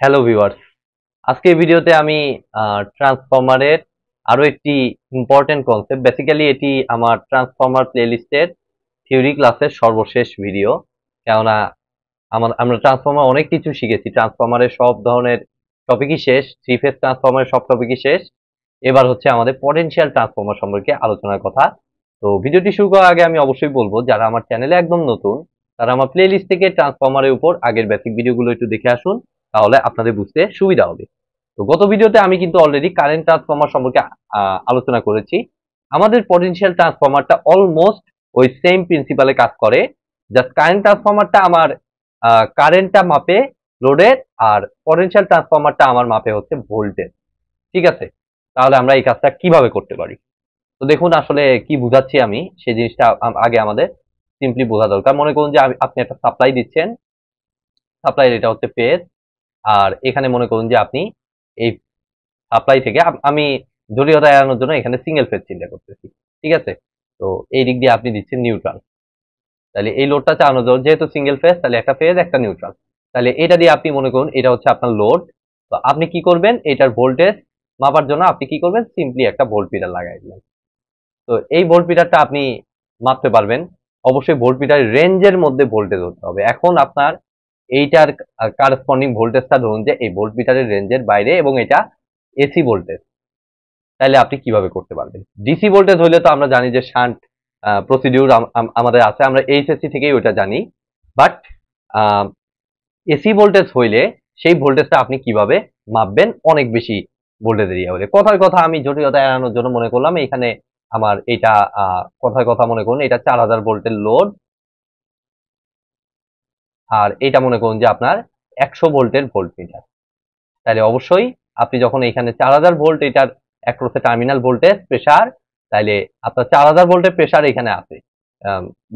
hello viewers আজকে ভিডিওতে আমি ট্রান্সফর্মারের আরও একটি ইম্পর্টেন্ট কনসেপ্ট বেসিক্যালি এটি আমার ট্রান্সফর্মার প্লেলিস্টের থিওরি ক্লাসের সর্বশেষ ভিডিও কেননা আমার আমরা ট্রান্সফর্মার অনেক কিছু শিখেছি ট্রান্সফর্মারের সব ধরনের টপিকই শেষ থ্রি ফেস ট্রান্সফর্মারের সব টপিকই শেষ এবার হচ্ছে আমাদের পটেনশিয়াল ট্রান্সফর্মার সম্পর্কে আলোচনার কথা তো ভিডিওটি শুরু করার আগে আমি অবশ্যই বলবো যারা আমার চ্যানেলে একদম নতুন তারা আমার প্লেলিস্ট থেকে ট্রান্সফর্মারের উপর আগের বেসিক ভিডিওগুলো একটু দেখে আসুন তাহলে আপনাদের বুঝতে সুবিধা হবে তো গত ভিডিওতে আমি কিন্তু অলরেডি কারেন্ট ট্রান্সফর্মার সম্পর্কে আলোচনা করেছি আমাদের পটেনশিয়াল ট্রান্সফর্মারটা অলমোস্ট ওই সেম প্রিন্সিপালে কাজ করে জাস্ট কারেন্ট ট্রান্সফর্মারটা আমার কারেন্টটা মাপে লোডের আর পটেন্সিয়াল ট্রান্সফর্মারটা আমার মাপে হচ্ছে ভোল্টেজ ঠিক আছে তাহলে আমরা এই কাজটা কিভাবে করতে পারি তো দেখুন আসলে কি বুঝাচ্ছি আমি সেই জিনিসটা আগে আমাদের সিম্পলি বোঝা দরকার মনে করুন যে আপনি একটা সাপ্লাই দিচ্ছেন সাপ্লাই এটা হচ্ছে পেজ আর এখানে মনে করুন যে আপনি এই সাপ্লাই থেকে আমি জরিয়তা এড়ানোর জন্য এখানে সিঙ্গেল ফেজ চিন্তা করতেছি ঠিক আছে তো এই দিক দিয়ে আপনি দিচ্ছেন নিউট্রাল তাহলে এই লোডটা চালানো জন্য যেহেতু সিঙ্গেল ফেজ তাহলে একটা ফেজ একটা নিউট্রাল তাহলে এটা দিয়ে আপনি মনে করুন এটা হচ্ছে আপনার লোড তো আপনি কি করবেন এটার ভোল্টেজ মাপার জন্য আপনি কি করবেন সিম্পলি একটা ভোল্ট পিটার লাগাই দিলেন তো এই ভোল্ট পিটারটা আপনি মাপতে পারবেন অবশ্যই ভোল্ট পিটার রেঞ্জের মধ্যে ভোল্টেজ হতে হবে এখন আপনার এইটার কারস্পন্ডিং ভোল্টেজটা ধরুন যে এই ভোল্ট মিটারের রেঞ্জের বাইরে এবং এটা এসি ভোল্টেজ তাহলে আপনি কিভাবে করতে পারবেন ডিসি ভোল্টেজ হলে তো আমরা জানি যে শান্ট প্রসিডিউর আমাদের আছে আমরা এইচএসসি থেকেই ওটা জানি বাট এসি ভোল্টেজ হইলে সেই ভোল্টেজটা আপনি কিভাবে মাপবেন অনেক বেশি ভোল্টেজ এরিয়া হলে কথার কথা আমি জটিলতা এড়ানোর জন্য মনে করলাম এখানে আমার এটা কথার কথা মনে করুন এটা চার হাজার ভোল্টের লোড আর এটা মনে করুন যে আপনার একশো ভোল্টের ভোল্ট মিটার তাহলে অবশ্যই আপনি যখন এখানে চার হাজার ভোল্ট এটার একরোসে টার্মিনাল ভোল্টেজ প্রেশার তাহলে আপনার চার হাজার ভোল্টের প্রেশার এখানে আছে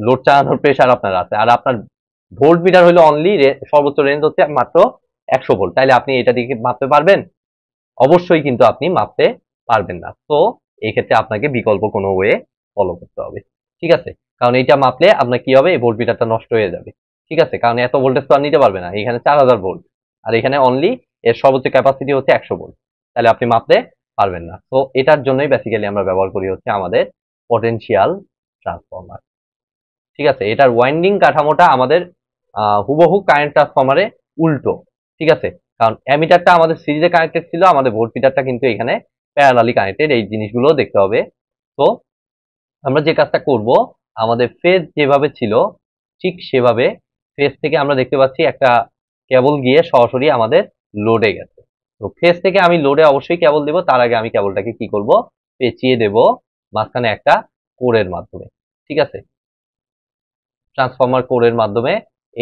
লোড চালানোর প্রেশার আপনার আছে আর আপনার ভোল্ট মিটার হলো অনলি সর্বোচ্চ রেঞ্জ হচ্ছে মাত্র একশো ভোল্ট তাহলে আপনি এটা দিকে মাপতে পারবেন অবশ্যই কিন্তু আপনি মাপতে পারবেন না তো এক্ষেত্রে আপনাকে বিকল্প কোনো ওয়ে ফলো করতে হবে ঠিক আছে কারণ এটা মাপলে আপনার কি হবে এই ভোল্ট মিটারটা নষ্ট হয়ে যাবে ঠিক আছে কারণ এত ভোল্টেজ তো আর নিতে পারবে না এখানে চার হাজার ভোল্ট আর এখানে অনলি এর সর্বোচ্চ ক্যাপাসিটি হচ্ছে একশো ভোল্ট তাহলে আপনি মাপতে পারবেন না তো এটার জন্যই বেসিক্যালি আমরা ব্যবহার করি হচ্ছে আমাদের পটেন্সিয়াল ট্রান্সফর্মার ঠিক আছে এটার ওয়াইন্ডিং কাঠামোটা আমাদের হুবহু কারেন্ট ট্রান্সফর্মারে উল্টো ঠিক আছে কারণ অ্যামিটারটা আমাদের সিরিজে কানেক্টেড ছিল আমাদের ভোল্ট মিটারটা কিন্তু এখানে প্যারালালি কানেক্টেড এই জিনিসগুলো দেখতে হবে তো আমরা যে কাজটা করব আমাদের ফেজ যেভাবে ছিল ঠিক সেভাবে ফেস থেকে আমরা দেখতে পাচ্ছি একটা কেবল গিয়ে সরাসরি আমাদের লোডে গেছে তো ফেস থেকে আমি লোডে অবশ্যই কেবল দেব তার আগে আমি কেবলটাকে কি করব পেঁচিয়ে দেব মাঝখানে একটা কোরের মাধ্যমে ঠিক আছে ট্রান্সফর্মার কোরের মাধ্যমে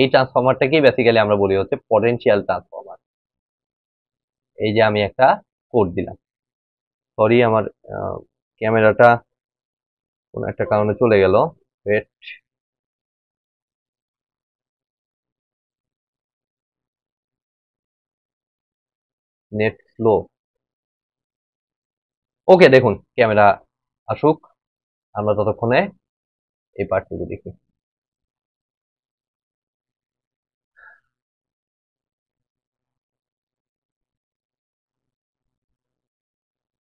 এই ট্রান্সফর্মারটাকেই বেসিক্যালি আমরা বলি হচ্ছে পটেন্সিয়াল ট্রান্সফর্মার এই যে আমি একটা কোড দিলাম সরি আমার ক্যামেরাটা কোনো একটা কারণে চলে গেল ওয়েট নেট স্লো ওকে দেখুন ক্যামেরা আসুক আমরা ততক্ষণে এই পার্টটুকু দেখি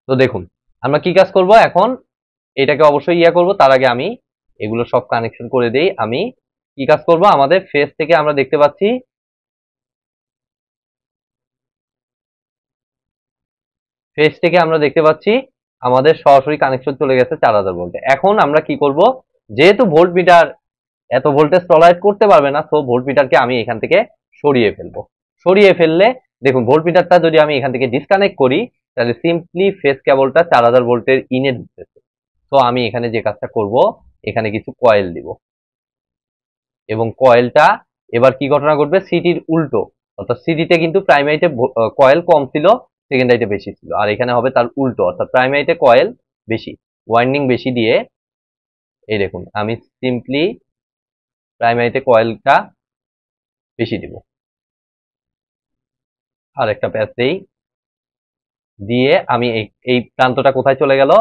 তো দেখুন আমরা কি কাজ করব এখন এটাকে অবশ্যই ইয়া করব তার আগে আমি এগুলো সব কানেকশন করে দেই আমি কি কাজ করব আমাদের ফেস থেকে আমরা দেখতে পাচ্ছি ফেজ থেকে আমরা দেখতে পাচ্ছি আমাদের সরাসরি কানেকশন চলে গেছে চার হাজার ভোল্টে এখন আমরা কি করব যেহেতু ভোল্ট মিটার এত ভোল্টেজ টলারেট করতে পারবে না সো ভোল্ট মিটারকে আমি এখান থেকে সরিয়ে ফেলবো সরিয়ে ফেললে দেখুন ভোল্ট মিটারটা যদি আমি এখান থেকে ডিসকানেক্ট করি তাহলে সিম্পলি ফেস কেবলটা চার হাজার ভোল্টের ইনে ঢুকতেছে তো আমি এখানে যে কাজটা করব এখানে কিছু কয়েল দিব এবং কয়েলটা এবার কি ঘটনা ঘটবে সিটির উল্টো অর্থাৎ সিটিতে কিন্তু প্রাইমারিতে কয়েল কম ছিল সেকেন্ডারিতে বেশি ছিল আর এখানে হবে তার উল্টো অর্থাৎ প্রাইমারিতে কয়েল বেশি ওয়াইন্ডিং বেশি দিয়ে এই দেখুন আমি সিম্পলি প্রাইমারিতে কয়েলটা বেশি দিব আর একটা প্যাচ দিয়ে আমি এই এই প্রান্তটা কোথায় চলে গেল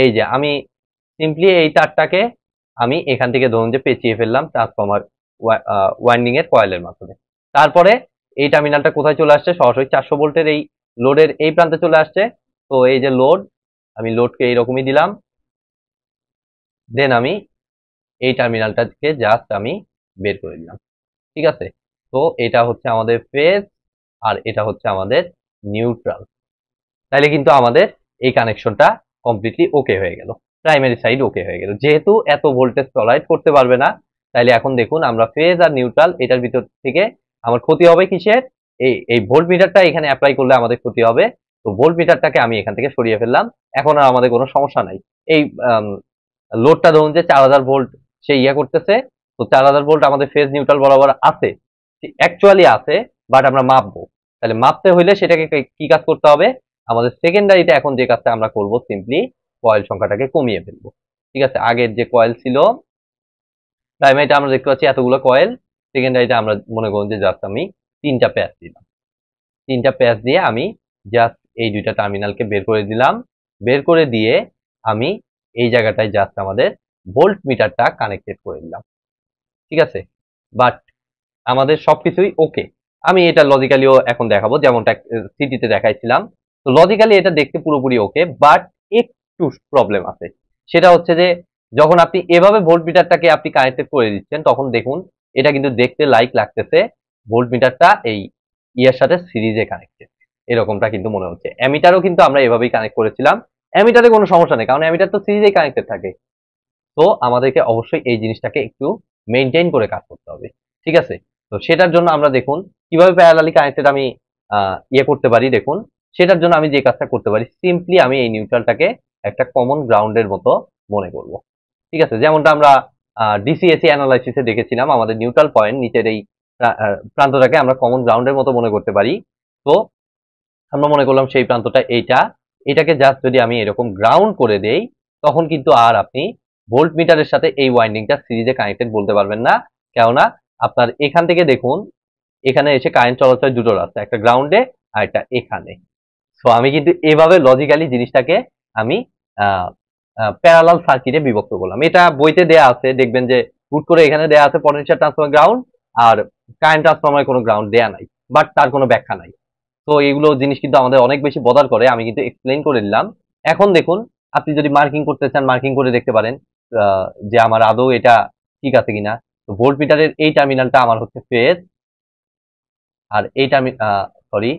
এই যে আমি সিম্পলি এই তারটাকে আমি এখান থেকে ধরুন যে পেঁচিয়ে ফেললাম ট্রান্সফর্মার ওয়াইন্ডিং এর কয়েলের মাধ্যমে তারপরে এই টার্মিনালটা কোথায় চলে আসছে সরাসরি চারশো ভোল্টের এই লোডের এই প্রান্তে চলে আসছে তো এই যে লোড আমি লোডকে এইরকমই দিলাম দেন আমি এই টার্মিনালটাকে জাস্ট আমি বের করে দিলাম ঠিক আছে তো এটা হচ্ছে আমাদের ফেজ আর এটা হচ্ছে আমাদের নিউট্রাল তাইলে কিন্তু আমাদের এই কানেকশনটা কমপ্লিটলি ওকে হয়ে গেল প্রাইমারি সাইড ওকে হয়ে গেল যেহেতু এত ভোল্টেজ টলাইট করতে পারবে না তাইলে এখন দেখুন আমরা ফেজ আর নিউট্রাল এটার ভিতর থেকে আমার ক্ষতি হবে কিসের এই এই ভোল্ট মিটারটা এখানে অ্যাপ্লাই করলে আমাদের ক্ষতি হবে তো ভোল্ট মিটারটাকে আমি এখান থেকে সরিয়ে ফেললাম এখন আর আমাদের কোনো সমস্যা নাই এই লোডটা ধরুন যে চার হাজার ভোল্ট সে ইয়ে করতেছে তো চার হাজার ভোল্ট আমাদের ফেজ নিউট্রাল বরাবর আছে অ্যাকচুয়ালি আছে বাট আমরা মাপবো তাহলে মাপতে হইলে সেটাকে কি কাজ করতে হবে আমাদের সেকেন্ডারিতে এখন যে কাজটা আমরা করব সিম্পলি কয়েল সংখ্যাটাকে কমিয়ে ফেলবো ঠিক আছে আগের যে কয়েল ছিল প্রাইমারিটা আমরা দেখতে পাচ্ছি এতগুলো কয়েল সেকেন্ডারিটা আমরা মনে করুন যে জাস্ট আমি তিনটা প্যাচ দিলাম তিনটা প্যাচ দিয়ে আমি জাস্ট এই দুইটা টার্মিনালকে বের করে দিলাম বের করে দিয়ে আমি এই জায়গাটায় জাস্ট আমাদের ভোল্ট মিটারটা কানেক্টেড করে দিলাম ঠিক আছে বাট আমাদের সব কিছুই ওকে আমি এটা লজিক্যালিও এখন দেখাবো যেমনটা সিটিতে দেখাইছিলাম তো লজিক্যালি এটা দেখতে পুরোপুরি ওকে বাট একটু প্রবলেম আছে সেটা হচ্ছে যে যখন আপনি এভাবে ভোল্ট মিটারটাকে আপনি কানেক্টেড করে দিচ্ছেন তখন দেখুন এটা কিন্তু দেখতে লাইক লাগতেছে ভোল্ট মিটারটা এই ইয়ার সাথে সিরিজে কানেক্টেড এরকমটা কিন্তু মনে হচ্ছে অ্যামিটারও কিন্তু আমরা এভাবেই কানেক্ট করেছিলাম অ্যামিটারে কোনো সমস্যা নেই কারণ অ্যামিটার তো সিরিজেই কানেক্টেড থাকে তো আমাদেরকে অবশ্যই এই জিনিসটাকে একটু মেনটেন করে কাজ করতে হবে ঠিক আছে তো সেটার জন্য আমরা দেখুন কিভাবে প্যারালালি কানেক্টেড আমি ইয়ে করতে পারি দেখুন সেটার জন্য আমি যে কাজটা করতে পারি সিম্পলি আমি এই নিউট্রালটাকে একটা কমন গ্রাউন্ডের মতো মনে করব ঠিক আছে যেমনটা আমরা ডিসিএসি অ্যানালাইসিসে দেখেছিলাম আমাদের নিউট্রাল পয়েন্ট নিচের এই প্রান্তটাকে আমরা কমন গ্রাউন্ডের মতো মনে করতে পারি তো আমরা মনে করলাম সেই প্রান্তটা এইটা এটাকে জাস্ট যদি আমি এরকম গ্রাউন্ড করে দেই তখন কিন্তু আর আপনি ভোল্ট মিটারের সাথে এই ওয়াইন্ডিংটা সিরিজে কানেক্টেড বলতে পারবেন না কেননা আপনার এখান থেকে দেখুন এখানে এসে কারেন্ট চলাচল দুটো রাস্তা একটা গ্রাউন্ডে আর একটা এখানে সো আমি কিন্তু এভাবে লজিক্যালি জিনিসটাকে আমি প্যারালাল সার্কিটে বিভক্ত করলাম এটা বইতে দেয়া আছে দেখবেন যে হুট করে এখানে দেয়া আছে পটেন্সিয়াল ট্রান্সফর্মার গ্রাউন্ড আর কারেন্ট ট্রান্সফরমার কোনো গ্রাউন্ড দেয়া নাই বাট তার কোনো ব্যাখ্যা নাই তো এইগুলো জিনিস কিন্তু আমাদের অনেক বেশি বদার করে আমি কিন্তু এক্সপ্লেন করে দিলাম এখন দেখুন আপনি যদি মার্কিং করতে চান মার্কিং করে দেখতে পারেন যে আমার আদৌ এটা ঠিক আছে কিনা তো ভোল্ট মিটারের এই টার্মিনালটা আমার হচ্ছে ফেস আর এই টার্মি সরি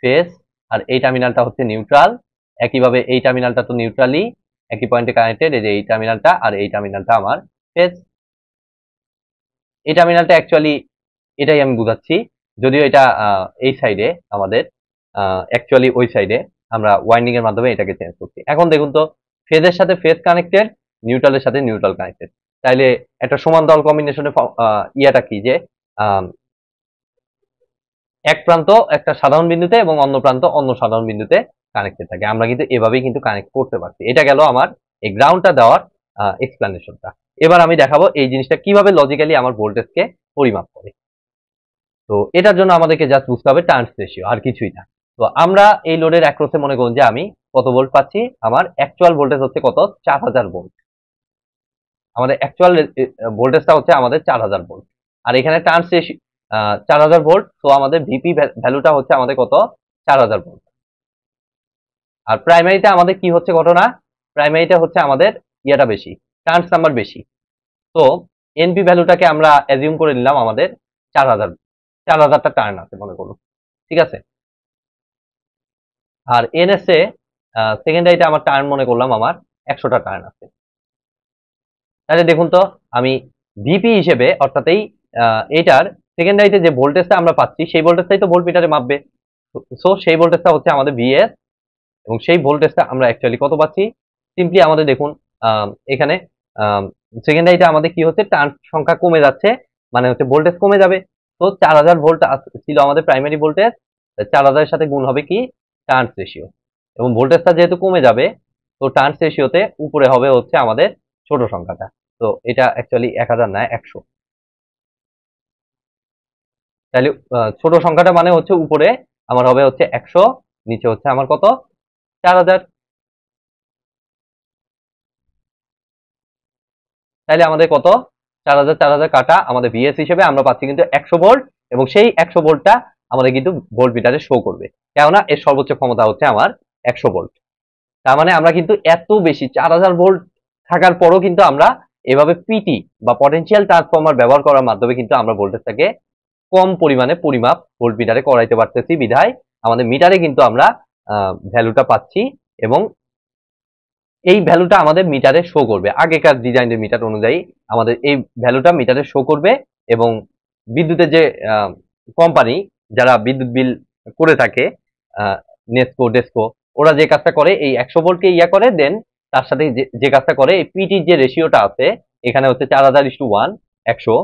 ফেস আর এই টার্মিনালটা হচ্ছে নিউট্রাল একইভাবে এই টার্মিনালটা তো নিউট্রালি একই পয়েন্টে কানেক্টেড এই যে এই টার্মিনালটা আর এই টার্মিনালটা আমার ফেস এই টার্মিনালটা অ্যাকচুয়ালি এটাই আমি বুঝাচ্ছি যদিও এটা এই সাইডে আমাদের অ্যাকচুয়ালি ওই সাইডে আমরা ওয়াইন্ডিং এর মাধ্যমে এটাকে চেঞ্জ করছি এখন দেখুন তো ফেজের সাথে ফেজ কানেক্টেড নিউট্রালের সাথে নিউট্রাল কানেক্টেড তাইলে একটা সমান দল কম্বিনেশনে ইয়াটা কি যে এক প্রান্ত একটা সাধারণ বিন্দুতে এবং অন্য প্রান্ত অন্য সাধারণ বিন্দুতে কানেক্টেড থাকে আমরা কিন্তু এভাবেই কিন্তু কানেক্ট করতে পারছি এটা গেল আমার এই গ্রাউন্ডটা দেওয়ার এক্সপ্লানেশনটা এবার আমি দেখাবো এই জিনিসটা কিভাবে লজিক্যালি আমার ভোল্টেজকে পরিমাপ করে তো এটার জন্য আমাদেরকে জাস্ট বুঝতে হবে টার্নস রেশিও আর কিছুই না তো আমরা এই লোডের অ্যাক্রোসে মনে করুন যে আমি কত ভোল্ট পাচ্ছি আমার অ্যাকচুয়াল ভোল্টেজ হচ্ছে কত চার হাজার ভোল্ট আমাদের অ্যাকচুয়াল ভোল্টেজটা হচ্ছে আমাদের চার হাজার ভোল্ট আর এখানে টার্নস রেশিও চার হাজার ভোল্ট তো আমাদের ভিপি ভ্যালুটা হচ্ছে আমাদের কত চার হাজার ভোল্ট আর প্রাইমারিতে আমাদের কি হচ্ছে ঘটনা প্রাইমারিতে হচ্ছে আমাদের ইয়েটা বেশি টার্নস নাম্বার বেশি তো এনপি ভ্যালুটাকে আমরা অ্যাজিউম করে নিলাম আমাদের চার হাজার চার হাজারটা টার্ন আছে মনে করুন ঠিক আছে আর এনএসএ আমার টার্ন মনে করলাম আমার একশোটা টার্ন আছে তাহলে দেখুন তো আমি ভিপি হিসেবে অর্থাৎ এই এটার যে ভোল্টেজটা আমরা পাচ্ছি সেই ভোল্টেজটাই তো মাপবে সো সেই ভোল্টেজটা হচ্ছে আমাদের ভিএস এবং সেই ভোল্টেজটা আমরা অ্যাকচুয়ালি কত পাচ্ছি সিম্পলি আমাদের দেখুন এখানে সেকেন্ডারিতে আমাদের কি হচ্ছে টার্ন সংখ্যা কমে যাচ্ছে মানে হচ্ছে ভোল্টেজ কমে যাবে তো চার হাজার ভোল্ট ছিল আমাদের প্রাইমারি ভোল্টেজ চার হাজারের সাথে গুণ হবে কি টার্নস রেশিও এবং ভোল্টেজটা যেহেতু কমে যাবে তো টার্নস রেশিওতে উপরে হবে হচ্ছে আমাদের ছোট সংখ্যাটা তো এটা অ্যাকচুয়ালি এক হাজার না একশো তাহলে ছোট সংখ্যাটা মানে হচ্ছে উপরে আমার হবে হচ্ছে একশো নিচে হচ্ছে আমার কত চার হাজার তাহলে আমাদের কত চার হাজার চার হাজার কাটা আমাদের ভিএস হিসেবে আমরা পাচ্ছি কিন্তু একশো ভোল্ট এবং সেই একশো ভোল্টটা আমাদের কিন্তু ভোল্ট মিটারে শো করবে কেননা এর সর্বোচ্চ ক্ষমতা হচ্ছে আমার একশো ভোল্ট তার মানে আমরা কিন্তু এত বেশি চার হাজার ভোল্ট থাকার পরও কিন্তু আমরা এভাবে পিটি বা পটেন্সিয়াল ট্রান্সফর্মার ব্যবহার করার মাধ্যমে কিন্তু আমরা ভোল্টেজটাকে কম পরিমাণে পরিমাপ ভোল্ট মিটারে করাইতে পারতেছি বিধায় আমাদের মিটারে কিন্তু আমরা ভ্যালুটা পাচ্ছি এবং এই ভ্যালুটা আমাদের মিটারে শো করবে আগেকার ডিজাইনের মিটার অনুযায়ী আমাদের এই ভ্যালুটা মিটারে শো করবে এবং বিদ্যুতের যে কোম্পানি যারা বিদ্যুৎ বিল করে থাকে নেসকো ডেস্কো ওরা যে কাজটা করে এই একশো ভোল্টকে ইয়া করে দেন তার সাথে যে কাজটা করে এই পিটির যে রেশিওটা আছে এখানে হচ্ছে চার হাজার ইস টু ওয়ান একশো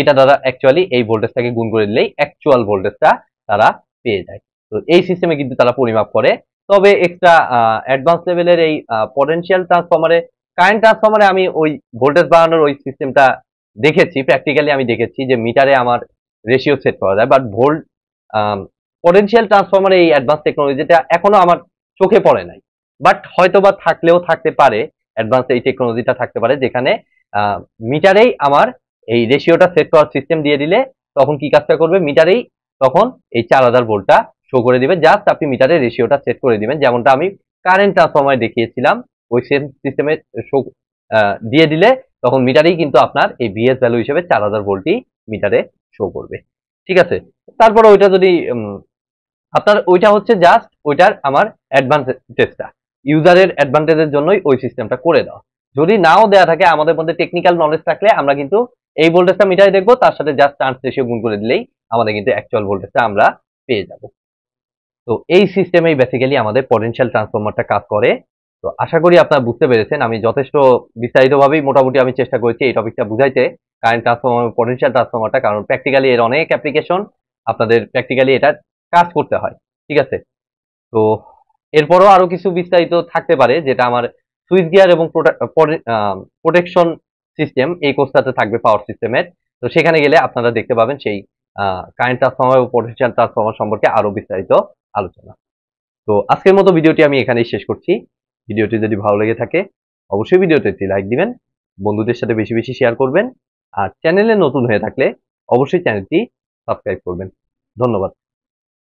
এটা দ্বারা অ্যাকচুয়ালি এই ভোল্টেজটাকে গুণ করে দিলেই অ্যাকচুয়াল ভোল্টেজটা তারা পেয়ে যায় তো এই সিস্টেমে কিন্তু তারা পরিমাপ করে তবে একটা অ্যাডভান্স লেভেলের এই পটেনশিয়াল ট্রান্সফর্মারে কারেন্ট ট্রান্সফর্মারে আমি ওই ভোল্টেজ বাড়ানোর ওই সিস্টেমটা দেখেছি প্র্যাকটিক্যালি আমি দেখেছি যে মিটারে আমার রেশিও সেট করা যায় বাট ভোল্ট পটেনশিয়াল ট্রান্সফর্মারে এই অ্যাডভান্স টেকনোলজিটা এখনো আমার চোখে পড়ে নাই বাট হয়তো বা থাকলেও থাকতে পারে অ্যাডভান্স এই টেকনোলজিটা থাকতে পারে যেখানে মিটারেই আমার এই রেশিওটা সেট করার সিস্টেম দিয়ে দিলে তখন কি কাজটা করবে মিটারেই তখন এই চার হাজার ভোল্টটা শো করে দিবে জাস্ট আপনি মিটারের রেশিওটা সেট করে দিবেন যেমনটা আমি কারেন্ট ট্রান্সফর্মার দেখিয়েছিলাম ওই সেম সিস্টেমে শো দিয়ে দিলে তখন মিটারেই কিন্তু আপনার এই ভিএস ভ্যালু হিসেবে চার হাজার ভোল্টই মিটারে শো করবে ঠিক আছে তারপরে ওইটা যদি আপনার ওইটা হচ্ছে জাস্ট ওইটার আমার অ্যাডভান্টেজটা ইউজারের অ্যাডভান্টেজের জন্যই ওই সিস্টেমটা করে দাও যদি নাও দেয়া থাকে আমাদের মধ্যে টেকনিক্যাল নলেজ থাকলে আমরা কিন্তু এই ভোল্টেজটা মিটারে দেখবো তার সাথে জাস্ট চান্স রেশিও গুণ করে দিলেই আমাদের কিন্তু অ্যাকচুয়াল ভোল্টেজটা আমরা পেয়ে যাবো তো এই সিস্টেমেই বেসিক্যালি আমাদের পটেন্সিয়াল ট্রান্সফর্মারটা কাজ করে তো আশা করি আপনারা বুঝতে পেরেছেন আমি যথেষ্ট বিস্তারিতভাবেই মোটামুটি আমি চেষ্টা করেছি এই টপিকটা বুঝাইতে কারেন্ট ট্রান্সফর্মার পটেনশিয়াল ট্রান্সফর্মারটা কারণ প্র্যাকটিক্যালি এর অনেক অ্যাপ্লিকেশন আপনাদের প্র্যাকটিক্যালি এটা কাজ করতে হয় ঠিক আছে তো এরপরও আরও কিছু বিস্তারিত থাকতে পারে যেটা আমার সুইচ গিয়ার এবং প্রোটেকশন সিস্টেম এই কোর্সটাতে থাকবে পাওয়ার সিস্টেমের তো সেখানে গেলে আপনারা দেখতে পাবেন সেই কারেন্ট ট্রান্সফর্মার এবং পটেন্সিয়াল ট্রান্সফর্মার সম্পর্কে আরও বিস্তারিত আলোচনা তো আজকের মতো ভিডিওটি আমি এখানেই শেষ করছি ভিডিওটি যদি ভালো লেগে থাকে অবশ্যই ভিডিওতে একটি লাইক দিবেন বন্ধুদের সাথে বেশি বেশি শেয়ার করবেন আর চ্যানেলে নতুন হয়ে থাকলে অবশ্যই চ্যানেলটি সাবস্ক্রাইব করবেন ধন্যবাদ